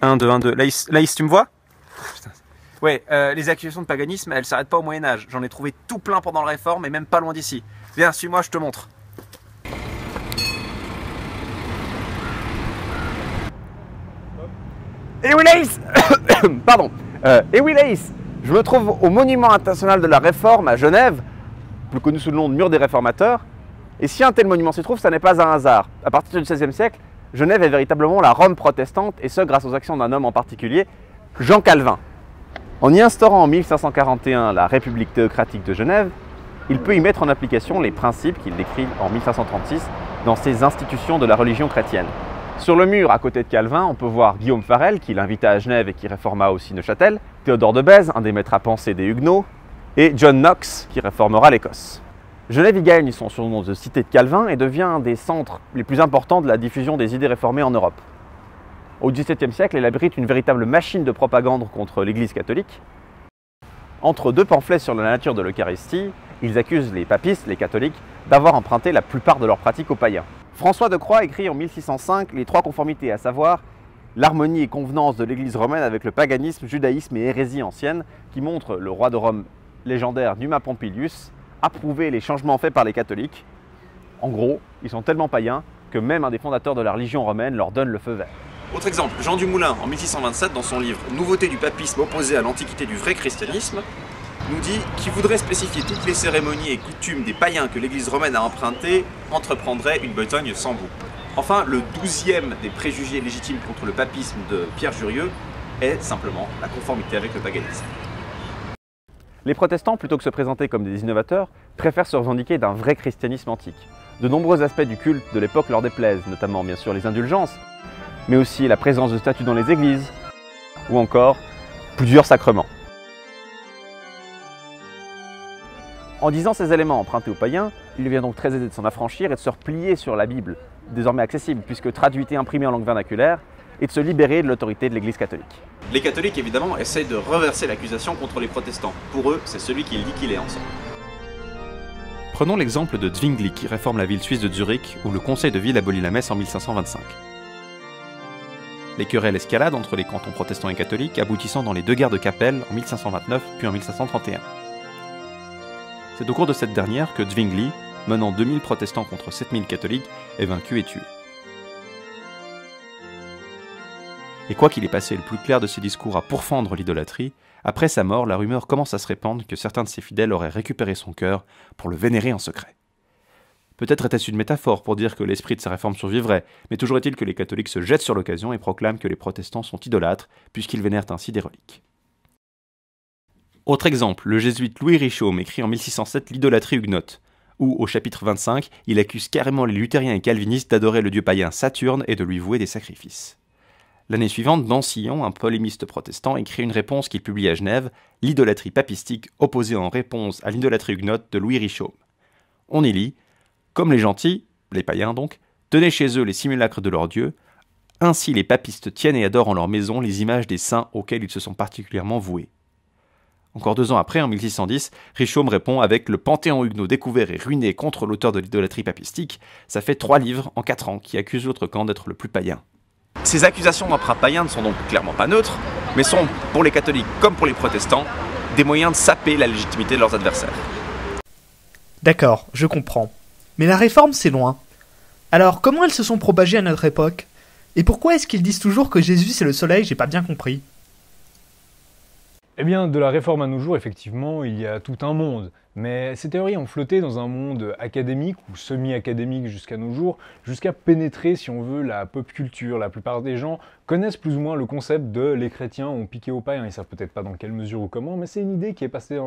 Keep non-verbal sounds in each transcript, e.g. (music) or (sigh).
1, 2, 1, 2. Laïs, tu me vois Ouais, euh, les accusations de paganisme, elles s'arrêtent pas au Moyen Âge. J'en ai trouvé tout plein pendant la Réforme et même pas loin d'ici. Viens, suis-moi, je te montre. Et eh oui, Laïs (coughs) Pardon. Euh, et eh oui, Laïs Je me trouve au Monument international de la Réforme à Genève, plus connu sous le nom de Mur des Réformateurs. Et si un tel monument s'y trouve, ça n'est pas un hasard. À partir du 16e siècle, Genève est véritablement la Rome protestante, et ce grâce aux actions d'un homme en particulier, Jean Calvin. En y instaurant en 1541 la République théocratique de Genève, il peut y mettre en application les principes qu'il décrit en 1536 dans ses institutions de la religion chrétienne. Sur le mur, à côté de Calvin, on peut voir Guillaume Farel, qui l'invita à Genève et qui réforma aussi Neuchâtel, Théodore de Bèze, un des maîtres à penser des Huguenots, et John Knox, qui réformera l'Écosse. Genève y gagne son surnom de cité de Calvin et devient un des centres les plus importants de la diffusion des idées réformées en Europe. Au XVIIe siècle, elle abrite une véritable machine de propagande contre l'Église catholique. Entre deux pamphlets sur la nature de l'Eucharistie, ils accusent les papistes, les catholiques, d'avoir emprunté la plupart de leurs pratiques aux païens. François de Croix écrit en 1605 les trois conformités, à savoir l'harmonie et convenance de l'Église romaine avec le paganisme, judaïsme et hérésie ancienne, qui montre le roi de Rome légendaire Numa Pompilius approuver les changements faits par les catholiques. En gros, ils sont tellement païens que même un des fondateurs de la religion romaine leur donne le feu vert. Autre exemple, Jean Dumoulin, en 1627, dans son livre Nouveauté du papisme opposé à l'antiquité du vrai christianisme, nous dit qui voudrait spécifier toutes les cérémonies et coutumes des païens que l'Église romaine a empruntées entreprendrait une Bretagne sans bout. Enfin, le douzième des préjugés légitimes contre le papisme de Pierre Jurieux est simplement la conformité avec le paganisme. Les protestants, plutôt que se présenter comme des innovateurs, préfèrent se revendiquer d'un vrai christianisme antique. De nombreux aspects du culte de l'époque leur déplaisent, notamment bien sûr les indulgences, mais aussi la présence de statues dans les églises, ou encore plusieurs sacrements. En disant ces éléments empruntés aux païens, il devient donc très aisé de s'en affranchir et de se replier sur la Bible, désormais accessible, puisque traduite et imprimée en langue vernaculaire, et de se libérer de l'autorité de l'Église catholique. Les catholiques, évidemment, essayent de reverser l'accusation contre les protestants. Pour eux, c'est celui qui dit qu'il est ensemble. Prenons l'exemple de Zwingli qui réforme la ville suisse de Zurich, où le conseil de ville abolit la messe en 1525. Les querelles escaladent entre les cantons protestants et catholiques, aboutissant dans les deux guerres de Capelle en 1529 puis en 1531. C'est au cours de cette dernière que Zwingli, menant 2000 protestants contre 7000 catholiques, est vaincu et tué. Et quoi qu'il ait passé le plus clair de ses discours à pourfendre l'idolâtrie, après sa mort, la rumeur commence à se répandre que certains de ses fidèles auraient récupéré son cœur pour le vénérer en secret. Peut-être était-ce une métaphore pour dire que l'esprit de sa réforme survivrait, mais toujours est-il que les catholiques se jettent sur l'occasion et proclament que les protestants sont idolâtres, puisqu'ils vénèrent ainsi des reliques. Autre exemple, le jésuite Louis Richomme écrit en 1607 L'idolâtrie huguenote, où, au chapitre 25, il accuse carrément les luthériens et calvinistes d'adorer le dieu païen Saturne et de lui vouer des sacrifices. L'année suivante, Dancillon, un polémiste protestant, écrit une réponse qu'il publie à Genève, L'idolâtrie papistique opposée en réponse à l'idolâtrie huguenote de Louis Richaume. On y lit Comme les gentils, les païens donc, tenaient chez eux les simulacres de leurs dieux, ainsi les papistes tiennent et adorent en leur maison les images des saints auxquels ils se sont particulièrement voués. Encore deux ans après, en 1610, Richaume répond avec Le Panthéon huguenot découvert et ruiné contre l'auteur de l'idolâtrie papistique, ça fait trois livres en quatre ans qui accusent l'autre camp d'être le plus païen. Ces accusations d'emprunt païen ne sont donc clairement pas neutres, mais sont, pour les catholiques comme pour les protestants, des moyens de saper la légitimité de leurs adversaires. D'accord, je comprends. Mais la réforme, c'est loin. Alors, comment elles se sont propagées à notre époque Et pourquoi est-ce qu'ils disent toujours que Jésus c'est le soleil J'ai pas bien compris. Eh bien, de la réforme à nos jours, effectivement, il y a tout un monde. Mais ces théories ont flotté dans un monde académique ou semi-académique jusqu'à nos jours, jusqu'à pénétrer, si on veut, la pop culture. La plupart des gens connaissent plus ou moins le concept de les chrétiens ont piqué au païen. Hein, ils savent peut-être pas dans quelle mesure ou comment, mais c'est une idée qui est passée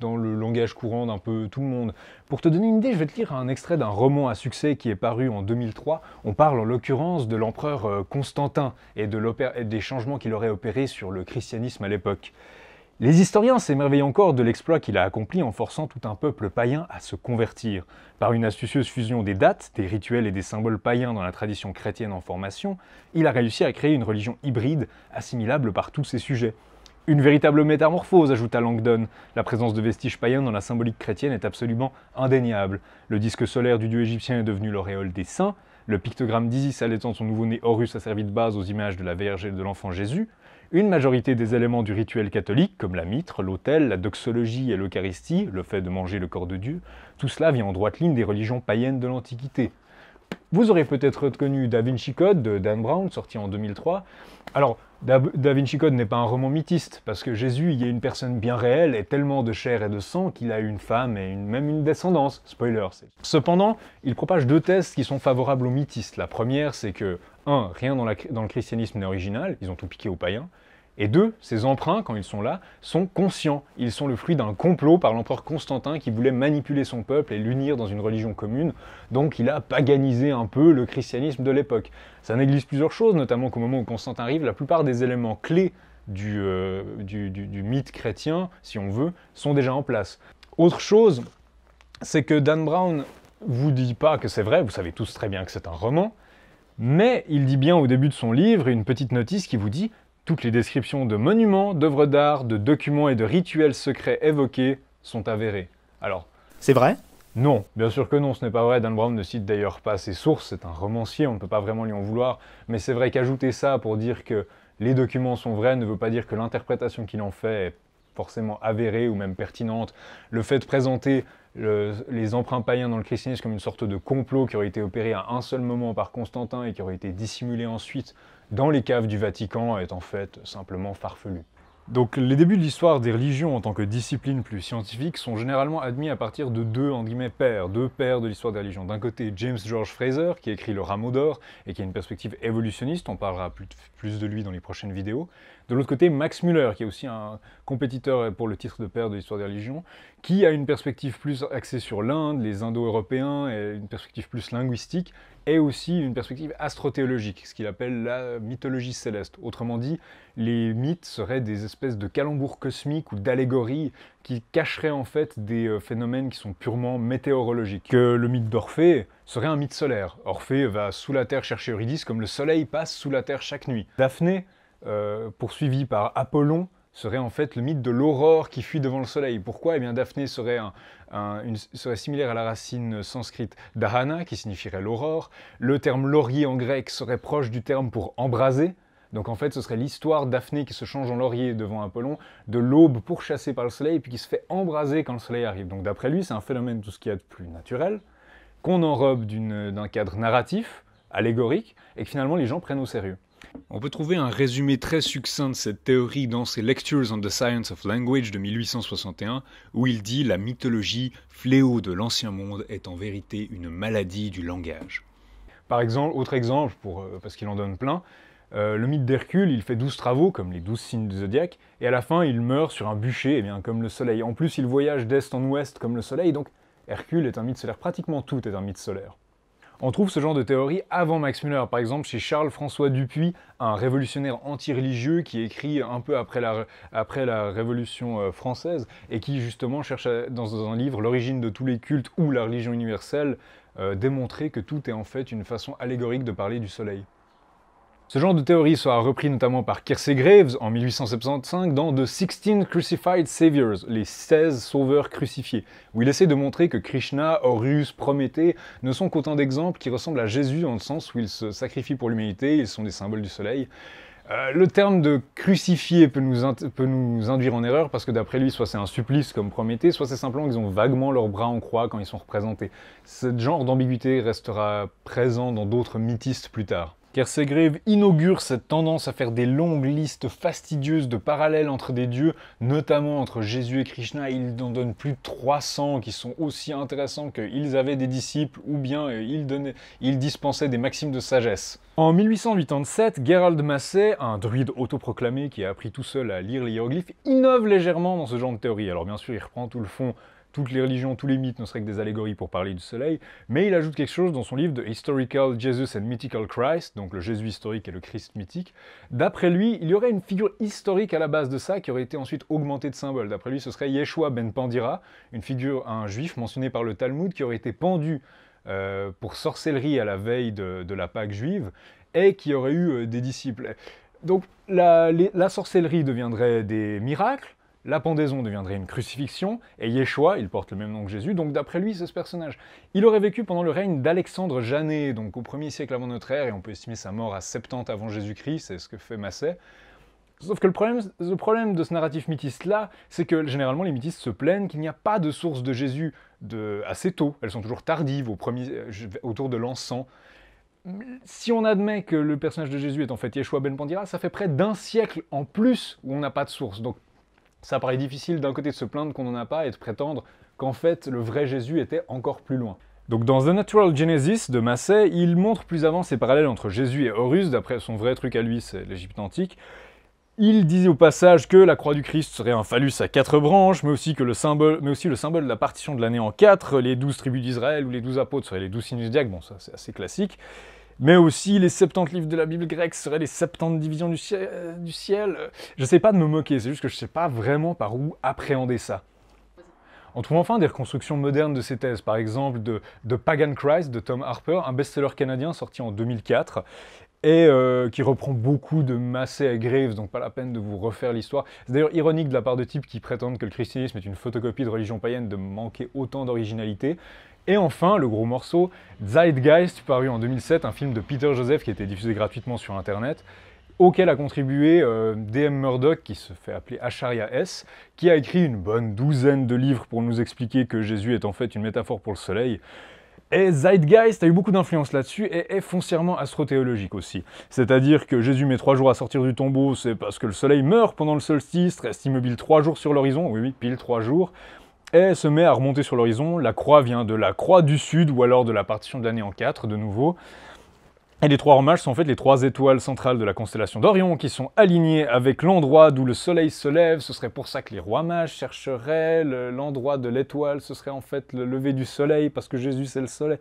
dans, le langage courant d'un peu tout le monde. Pour te donner une idée, je vais te lire un extrait d'un roman à succès qui est paru en 2003. On parle en l'occurrence de l'empereur euh, Constantin et, de et des changements qu'il aurait opérés sur le christianisme à l'époque. Les historiens s'émerveillent encore de l'exploit qu'il a accompli en forçant tout un peuple païen à se convertir. Par une astucieuse fusion des dates, des rituels et des symboles païens dans la tradition chrétienne en formation, il a réussi à créer une religion hybride, assimilable par tous ses sujets. Une véritable métamorphose, ajouta Langdon. La présence de vestiges païens dans la symbolique chrétienne est absolument indéniable. Le disque solaire du dieu égyptien est devenu l'auréole des saints, le pictogramme d'Isis allaitant son nouveau-né Horus a servi de base aux images de la Vierge et de l'enfant Jésus, une majorité des éléments du rituel catholique, comme la mitre, l'autel, la doxologie et l'Eucharistie, le fait de manger le corps de Dieu, tout cela vient en droite ligne des religions païennes de l'Antiquité. Vous aurez peut-être reconnu Da Vinci Code de Dan Brown, sorti en 2003. Alors, Da, Vinci Code n'est pas un roman mythiste, parce que Jésus y est une personne bien réelle et tellement de chair et de sang qu'il a une femme et même une descendance. Spoiler. Cependant, il propage deux thèses qui sont favorables aux mythistes. La première, c'est que un, Rien dans le christianisme n'est original, ils ont tout piqué aux païens. Et deux, ces emprunts, quand ils sont là, sont conscients. Ils sont le fruit d'un complot par l'empereur Constantin qui voulait manipuler son peuple et l'unir dans une religion commune, donc il a paganisé un peu le christianisme de l'époque. Ça néglige plusieurs choses, notamment qu'au moment où Constantin arrive, la plupart des éléments clés du, euh, du mythe chrétien, si on veut, sont déjà en place. Autre chose, c'est que Dan Brown vous dit pas que c'est vrai, vous savez tous très bien que c'est un roman, mais il dit bien au début de son livre une petite notice qui vous dit toutes les descriptions de monuments, d'œuvres d'art, de documents et de rituels secrets évoqués sont avérées. Alors. C'est vrai non, bien sûr que non, ce n'est pas vrai. Dan Brown ne cite d'ailleurs pas ses sources, c'est un romancier, on ne peut pas vraiment lui en vouloir. Mais c'est vrai qu'ajouter ça pour dire que les documents sont vrais ne veut pas dire que l'interprétation qu'il en fait est forcément avérée ou même pertinente. Le fait de présenter les emprunts païens dans le christianisme comme une sorte de complot qui aurait été opéré à un seul moment par Constantin et qui aurait été dissimulé ensuite dans les caves du Vatican est en fait simplement farfelu. Donc les débuts de l'histoire des religions en tant que discipline plus scientifique sont généralement admis à partir de deux pères, deux pères de l'histoire des religions. D'un côté James George Fraser qui a écrit Le Rameau d'or et qui a une perspective évolutionniste, on parlera plus de, plus de lui dans les prochaines vidéos. De l'autre côté Max Müller qui est aussi un compétiteur pour le titre de père de l'histoire des religions, qui a une perspective plus axée sur l'Inde, les Indo-Européens et une perspective plus linguistique et aussi une perspective astrothéologique, ce qu'il appelle la mythologie céleste. Autrement dit, les mythes seraient des espèces de calembours cosmiques ou d'allégories qui cacheraient en fait des euh, phénomènes qui sont purement météorologiques. Que le mythe d'Orphée serait un mythe solaire. Orphée va sous la terre chercher Eurydice comme le soleil passe sous la terre chaque nuit. Daphné, euh, poursuivi par Apollon, serait en fait le mythe de l'aurore qui fuit devant le soleil. Pourquoi Eh bien, Daphné serait, similaire à la racine sanscrite dahana, qui signifierait l'aurore. Le terme laurier en grec serait proche du terme pour embraser. Donc en fait, ce serait l'histoire d'Aphné qui se change en laurier devant Apollon, de l'aube pourchassée par le soleil, puis qui se fait embraser quand le soleil arrive. Donc d'après lui, c'est un phénomène tout ce qu'il y a de plus naturel, qu'on enrobe d'un cadre narratif, allégorique, et que finalement les gens prennent au sérieux. On peut trouver un résumé très succinct de cette théorie dans ses Lectures on the Science of Language de 1861, où il dit La mythologie, fléau de l'ancien monde, est en vérité une maladie du langage. Par exemple, autre exemple, euh, parce qu'il en donne plein, euh, le mythe d'Hercule, il fait douze travaux, comme les douze signes du zodiaque, et à la fin, il meurt sur un bûcher, et eh bien, comme le soleil. En plus, il voyage d'est en ouest, comme le soleil, donc Hercule est un mythe solaire. Pratiquement tout est un mythe solaire. On trouve ce genre de théorie avant Max Müller, par exemple chez Charles-François Dupuis, un révolutionnaire anti-religieux qui écrit un peu après la, Révolution euh, française et qui justement cherche dans un livre L'origine de tous les cultes ou la religion universelle, euh, démontrer que tout est en fait une façon allégorique de parler du soleil. Ce genre de théorie sera repris notamment par Kiersey Graves en 1875 dans The 16 Crucified Saviors, les 16 sauveurs crucifiés, où il essaie de montrer que Krishna, Horus, Prométhée ne sont qu'autant d'exemples qui ressemblent à Jésus dans le sens où ils se sacrifient pour l'humanité, ils sont des symboles du soleil. Euh, le terme de crucifié peut nous induire en erreur parce que d'après lui, soit c'est un supplice comme Prométhée, soit c'est simplement qu'ils ont vaguement leurs bras en croix quand ils sont représentés. Ce genre d'ambiguïté restera présent dans d'autres mythistes plus tard car ces grèves inaugurent cette tendance à faire des longues listes fastidieuses de parallèles entre des dieux, notamment entre Jésus et Krishna, il en donne plus de 300 qui sont aussi intéressants qu'ils avaient des disciples ou bien euh, ils, dispensaient des maximes de sagesse. En 1887, Gerald Massey, un druide autoproclamé qui a appris tout seul à lire les hiéroglyphes, innove légèrement dans ce genre de théorie. Alors bien sûr, il reprend tout le fond toutes les religions, tous les mythes ne seraient que des allégories pour parler du soleil, mais il ajoute quelque chose dans son livre de Historical Jesus and Mythical Christ, donc le Jésus historique et le Christ mythique. D'après lui, il y aurait une figure historique à la base de ça qui aurait été ensuite augmentée de symboles. D'après lui, ce serait Yeshua ben Pandira, une figure, un juif mentionné par le Talmud qui aurait été pendu euh, pour sorcellerie à la veille de, la Pâque juive et qui aurait eu euh, des disciples. Donc la sorcellerie deviendrait des miracles, la pendaison deviendrait une crucifixion, et Yeshua, il porte le même nom que Jésus, donc d'après lui, c'est ce personnage. Il aurait vécu pendant le règne d'Alexandre Janet, donc au 1er siècle avant notre ère, et on peut estimer sa mort à 70 avant Jésus-Christ, c'est ce que fait Masset. Sauf que le problème, le problème de ce narratif mythiste-là, c'est que généralement les mythistes se plaignent qu'il n'y a pas de source de Jésus de, assez tôt, elles sont toujours tardives, au premier, euh, autour de l'encens si on admet que le personnage de Jésus est en fait Yeshua Ben Pandira, ça fait près d'un siècle en plus où on n'a pas de source. Donc ça paraît difficile d'un côté de se plaindre qu'on n'en a pas et de prétendre qu'en fait le vrai Jésus était encore plus loin. Donc dans The Natural Genesis de Massé, il montre plus avant ces parallèles entre Jésus et Horus, d'après son vrai truc à lui, c'est l'Égypte antique. Il disait au passage que la croix du Christ serait un phallus à quatre branches, mais aussi, que le, symbole, mais aussi le symbole de la partition de l'année en quatre, les douze tribus d'Israël ou les douze apôtres seraient les douze signes diacres. bon ça c'est assez classique mais aussi les 70 livres de la Bible grecque seraient les 70 divisions du, ciel. Je ne sais pas de me moquer, c'est juste que je ne sais pas vraiment par où appréhender ça. On trouve enfin des reconstructions modernes de ces thèses, par exemple de, de Pagan Christ de Tom Harper, un best-seller canadien sorti en 2004, et euh, qui reprend beaucoup de Massé à Graves, donc pas la peine de vous refaire l'histoire. C'est d'ailleurs ironique de la part de types qui prétendent que le christianisme est une photocopie de religion païenne de manquer autant d'originalité. Et enfin, le gros morceau, Zeitgeist, paru en 2007, un film de Peter Joseph qui était diffusé gratuitement sur Internet, auquel a contribué euh, DM Murdoch, qui se fait appeler Acharya S, qui a écrit une bonne douzaine de livres pour nous expliquer que Jésus est en fait une métaphore pour le soleil. Et Zeitgeist a eu beaucoup d'influence là-dessus et est foncièrement astrothéologique aussi. C'est-à-dire que Jésus met trois jours à sortir du tombeau, c'est parce que le soleil meurt pendant le solstice, reste immobile trois jours sur l'horizon, oui oui, pile trois jours, et se met à remonter sur l'horizon. La croix vient de la croix du sud ou alors de la partition de l'année en 4 de nouveau. Et les trois hommages sont en fait les trois étoiles centrales de la constellation d'Orion qui sont alignées avec l'endroit d'où le soleil se lève. Ce serait pour ça que les rois mages chercheraient l'endroit de l'étoile. Ce serait en fait le lever du soleil parce que Jésus c'est le soleil.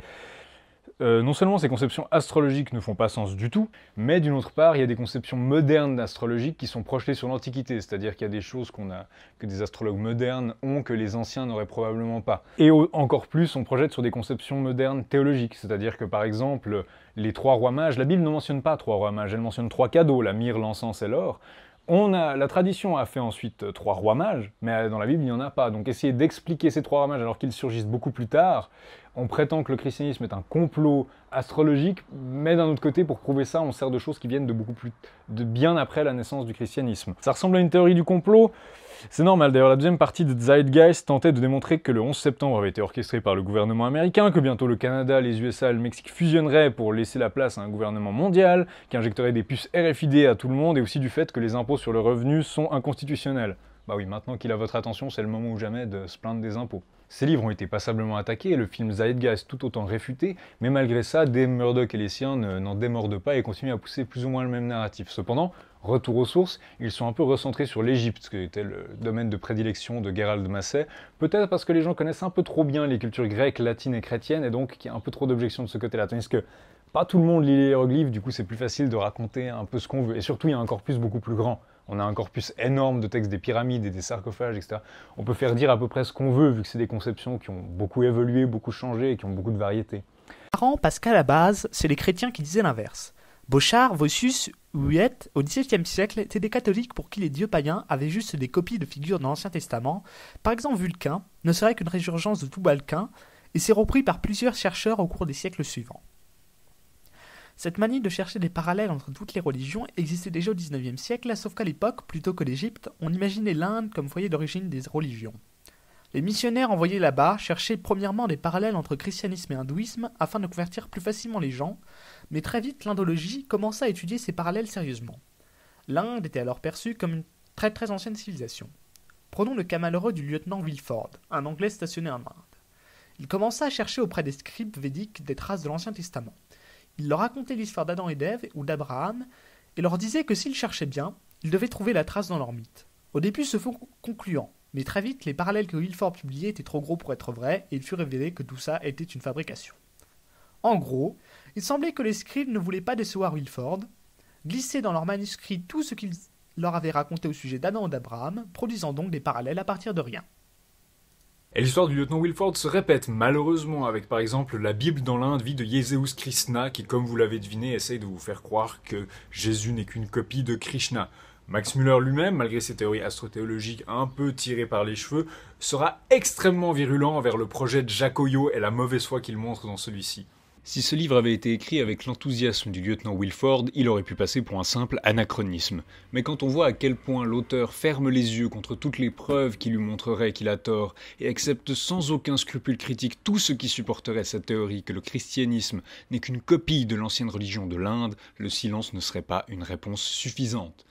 Euh, non seulement ces conceptions astrologiques ne font pas sens du tout, mais d'une autre part, il y a des conceptions modernes astrologiques qui sont projetées sur l'Antiquité, c'est-à-dire qu'il y a des choses a, que des astrologues modernes ont que les anciens n'auraient probablement pas. Et encore plus, on projette sur des conceptions modernes théologiques, c'est-à-dire que par exemple, les trois rois mages, la Bible ne mentionne pas trois rois mages, elle mentionne trois cadeaux, la myrrhe, l'encens et l'or, on a, la tradition a fait ensuite euh, trois rois mages, mais euh, dans la Bible, il n'y en a pas. Donc essayer d'expliquer ces trois rois mages alors qu'ils surgissent beaucoup plus tard, on prétend que le christianisme est un complot astrologique, mais d'un autre côté, pour prouver ça, on sert de choses qui viennent de beaucoup plus... de bien après la naissance du christianisme. Ça ressemble à une théorie du complot c'est normal d'ailleurs, la deuxième partie de Zeitgeist tentait de démontrer que le 11 septembre avait été orchestré par le gouvernement américain, que bientôt le Canada, les USA et le Mexique fusionneraient pour laisser la place à un gouvernement mondial, qui injecterait des puces RFID à tout le monde, et aussi du fait que les impôts sur le revenu sont inconstitutionnels. Bah oui, maintenant qu'il a votre attention, c'est le moment ou jamais de se plaindre des impôts. Ces livres ont été passablement attaqués et le film Zeitgeist tout autant réfuté, mais malgré ça, des Murdoch et les siens n'en démordent pas et continuent à pousser plus ou moins le même narratif. Cependant, retour aux sources, ils sont un peu recentrés sur l'Égypte, qui était le domaine de prédilection de Gerald Masset, peut-être parce que les gens connaissent un peu trop bien les cultures grecques, latines et chrétiennes, et donc qu'il y a un peu trop d'objections de ce côté-là. Tandis que pas tout le monde lit les hiéroglyphes, du coup c'est plus facile de raconter un peu ce qu'on veut, et surtout il y a un corpus beaucoup plus grand on a un corpus énorme de textes des pyramides et des sarcophages, etc. On peut faire dire à peu près ce qu'on veut, vu que c'est des conceptions qui ont beaucoup évolué, beaucoup changé et qui ont beaucoup de variété. Parent, parce qu'à la base, c'est les chrétiens qui disaient l'inverse. Bochard, Vossius ou au XVIIe siècle, étaient des catholiques pour qui les dieux païens avaient juste des copies de figures dans l'Ancien Testament. Par exemple, Vulcain ne serait qu'une résurgence de tout Balkin et s'est repris par plusieurs chercheurs au cours des siècles suivants. Cette manie de chercher des parallèles entre toutes les religions existait déjà au XIXe siècle, sauf qu'à l'époque, plutôt que l'Égypte, on imaginait l'Inde comme foyer d'origine des religions. Les missionnaires envoyés là-bas cherchaient premièrement des parallèles entre christianisme et hindouisme afin de convertir plus facilement les gens, mais très vite l'indologie commença à étudier ces parallèles sérieusement. L'Inde était alors perçue comme une très très ancienne civilisation. Prenons le cas malheureux du lieutenant Wilford, un Anglais stationné en Inde. Il commença à chercher auprès des scribes védiques des traces de l'Ancien Testament. Il leur racontait l'histoire d'Adam et d'Ève ou d'Abraham et leur disait que s'ils cherchaient bien, ils devaient trouver la trace dans leur mythe. Au début, ce fut concluant, mais très vite, les parallèles que Wilford publiait étaient trop gros pour être vrais et il fut révélé que tout ça était une fabrication. En gros, il semblait que les scribes ne voulaient pas décevoir Wilford, glissaient dans leur manuscrit tout ce qu'ils leur avaient raconté au sujet d'Adam et d'Abraham, produisant donc des parallèles à partir de rien. Et l'histoire du lieutenant Wilford se répète malheureusement avec par exemple la Bible dans l'Inde vie de Yeseus Krishna qui comme vous l'avez deviné essaye de vous faire croire que Jésus n'est qu'une copie de Krishna. Max Müller lui-même, malgré ses théories astrothéologiques un peu tirées par les cheveux, sera extrêmement virulent envers le projet de Jacoyo et la mauvaise foi qu'il montre dans celui-ci. Si ce livre avait été écrit avec l'enthousiasme du lieutenant Wilford, il aurait pu passer pour un simple anachronisme. Mais quand on voit à quel point l'auteur ferme les yeux contre toutes les preuves qui lui montreraient qu'il a tort et accepte sans aucun scrupule critique tout ce qui supporterait sa théorie que le christianisme n'est qu'une copie de l'ancienne religion de l'Inde, le silence ne serait pas une réponse suffisante.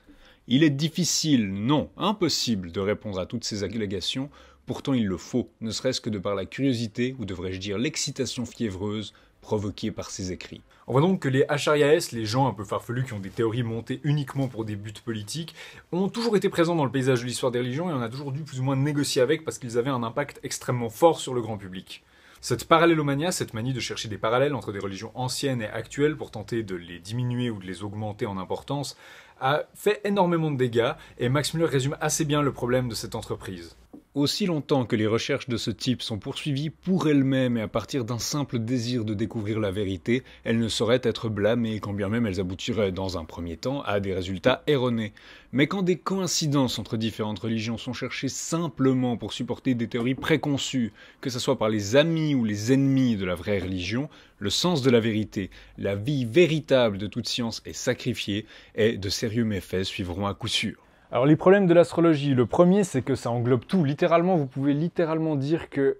Il est difficile, non, impossible de répondre à toutes ces allégations, pourtant il le faut, ne serait-ce que de par la curiosité, ou devrais-je dire l'excitation fiévreuse, provoqués par ses écrits. On voit donc que les Acharias, les gens un peu farfelus qui ont des théories montées uniquement pour des buts politiques, ont toujours été présents dans le paysage de l'histoire des religions et on a toujours dû plus ou moins négocier avec parce qu'ils avaient un impact extrêmement fort sur le grand public. Cette parallélomania, cette manie de chercher des parallèles entre des religions anciennes et actuelles pour tenter de les diminuer ou de les augmenter en importance, a fait énormément de dégâts et Max Müller résume assez bien le problème de cette entreprise. Aussi longtemps que les recherches de ce type sont poursuivies pour elles-mêmes et à partir d'un simple désir de découvrir la vérité, elles ne sauraient être blâmées, quand bien même elles aboutiraient dans un premier temps à des résultats erronés. Mais quand des coïncidences entre différentes religions sont cherchées simplement pour supporter des théories préconçues, que ce soit par les amis ou les ennemis de la vraie religion, le sens de la vérité, la vie véritable de toute science est sacrifiée et de sérieux méfaits suivront à coup sûr. Alors les problèmes de l'astrologie, le premier c'est que ça englobe tout, littéralement vous pouvez littéralement dire que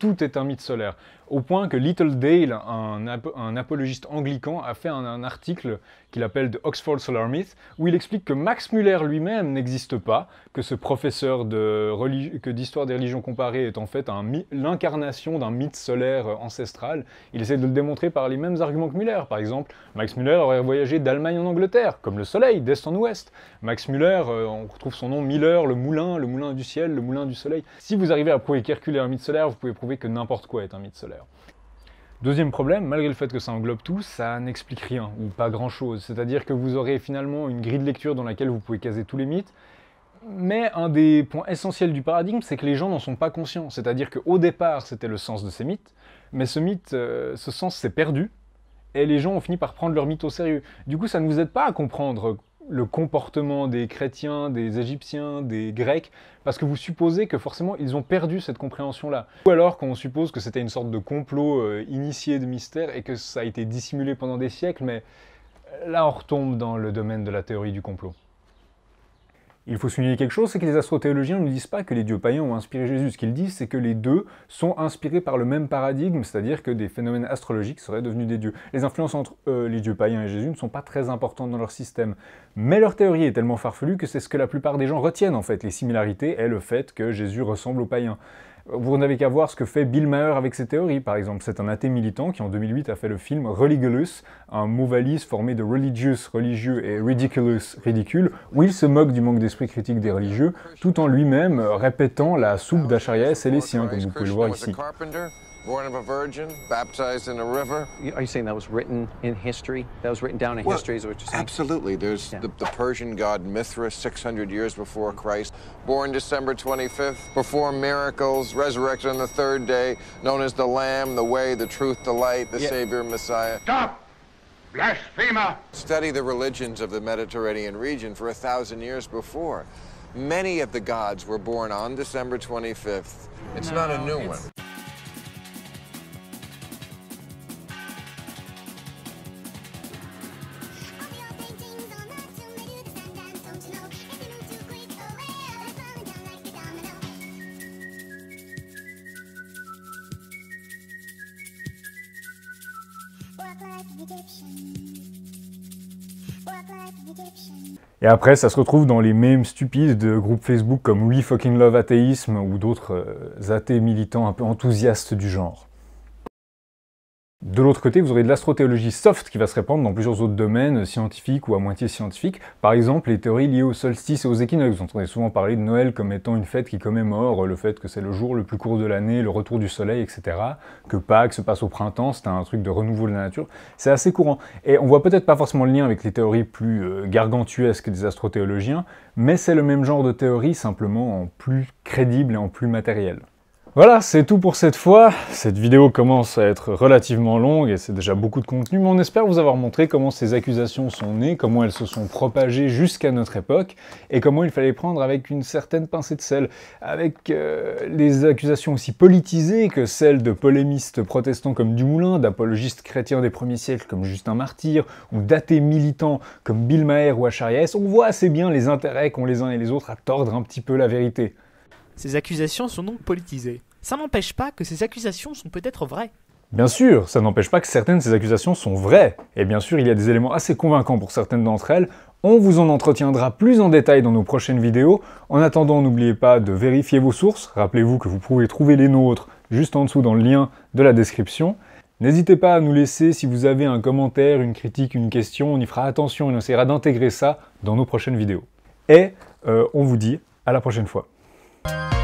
tout est un mythe solaire. Au point que Little Dale, un, apologiste anglican, a fait un, article qu'il appelle The Oxford Solar Myth, où il explique que Max Muller lui-même n'existe pas, que ce professeur d'histoire des religions comparées est en fait l'incarnation d'un mythe solaire ancestral. Il essaie de le démontrer par les mêmes arguments que Muller. Par exemple, Max Muller aurait voyagé d'Allemagne en Angleterre, comme le Soleil, d'Est en Ouest. Max Müller, euh, on retrouve son nom Miller, le moulin, le moulin du ciel, le moulin du soleil. Si vous arrivez à prouver qu'Hercule est un mythe solaire, vous pouvez que n'importe quoi est un mythe solaire. Deuxième problème, malgré le fait que ça englobe tout, ça n'explique rien, ou pas grand-chose, c'est-à-dire que vous aurez finalement une grille de lecture dans laquelle vous pouvez caser tous les mythes, mais un des points essentiels du paradigme, c'est que les gens n'en sont pas conscients, c'est-à-dire qu'au départ, c'était le sens de ces mythes, mais ce mythe, euh, ce sens s'est perdu, et les gens ont fini par prendre leur mythe au sérieux. Du coup, ça ne vous aide pas à comprendre le comportement des chrétiens, des égyptiens, des grecs, parce que vous supposez que forcément ils ont perdu cette compréhension-là. Ou alors qu'on suppose que c'était une sorte de complot euh, initié de mystère et que ça a été dissimulé pendant des siècles, mais là on retombe dans le domaine de la théorie du complot. Il faut souligner quelque chose, c'est que les astrothéologiens ne disent pas que les dieux païens ont inspiré Jésus. Ce qu'ils disent, c'est que les deux sont inspirés par le même paradigme, c'est-à-dire que des phénomènes astrologiques seraient devenus des dieux. Les influences entre euh, les dieux païens et Jésus ne sont pas très importantes dans leur système. Mais leur théorie est tellement farfelue que c'est ce que la plupart des gens retiennent en fait. Les similarités et le fait que Jésus ressemble aux païens. Vous n'avez qu'à voir ce que fait Bill Maher avec ses théories, par exemple. C'est un athée militant qui, en 2008, a fait le film Religious, un mot valise formé de religious, religieux et ridiculous, ridicule, où il se moque du manque d'esprit critique des religieux, tout en lui-même répétant la soupe d'Acharia et les siens, comme vous pouvez le voir ici. born of a virgin, baptized in a river. Are you saying that was written in history? That was written down in well, history, is what you're Absolutely. There's yeah. the, the, Persian god Mithras, 600 years before Christ, born December 25th, performed miracles, resurrected on the third day, known as the Lamb, the Way, the Truth, the Light, the yeah. Savior, Messiah. Stop! Blasphemer! Study the religions of the Mediterranean region for a thousand years before. Many of the gods were born on December 25th. It's no, not a new it's... one. Et après, ça se retrouve dans les mêmes stupides de groupes Facebook comme We Fucking Love Athéisme ou d'autres euh, athées militants un peu enthousiastes du genre. De l'autre côté, vous aurez de l'astrothéologie soft qui va se répandre dans plusieurs autres domaines scientifiques ou à moitié scientifiques. Par exemple, les théories liées au solstice et aux équinoxes. Vous entendez souvent parler de Noël comme étant une fête qui commémore le fait que c'est le jour le plus court de l'année, le retour du soleil, etc. Que Pâques se passe au printemps, c'est un truc de renouveau de la nature. C'est assez courant. Et on voit peut-être pas forcément le lien avec les théories plus euh, gargantuesques des astrothéologiens, mais c'est le même genre de théorie, simplement en plus crédible et en plus matériel. Voilà, c'est tout pour cette fois. Cette vidéo commence à être relativement longue et c'est déjà beaucoup de contenu, mais on espère vous avoir montré comment ces accusations sont nées, comment elles se sont propagées jusqu'à notre époque et comment il fallait prendre avec une certaine pincée de sel. Avec euh, les accusations aussi politisées que celles de polémistes protestants comme Dumoulin, d'apologistes chrétiens des premiers siècles comme Justin Martyr ou d'athées militants comme Bill Maher ou Acharias, on voit assez bien les intérêts qu'ont les uns et les autres à tordre un petit peu la vérité. Ces accusations sont donc politisées. Ça n'empêche pas que ces accusations sont peut-être vraies. Bien sûr, ça n'empêche pas que certaines de ces accusations sont vraies, et bien sûr il y a des éléments assez convaincants pour certaines d'entre elles, on vous en entretiendra plus en détail dans nos prochaines vidéos, en attendant n'oubliez pas de vérifier vos sources, rappelez-vous que vous pouvez trouver les nôtres juste en dessous dans le lien de la description, n'hésitez pas à nous laisser si vous avez un commentaire, une critique, une question, on y fera attention et on essaiera d'intégrer ça dans nos prochaines vidéos. Et euh, on vous dit à la prochaine fois. Bye.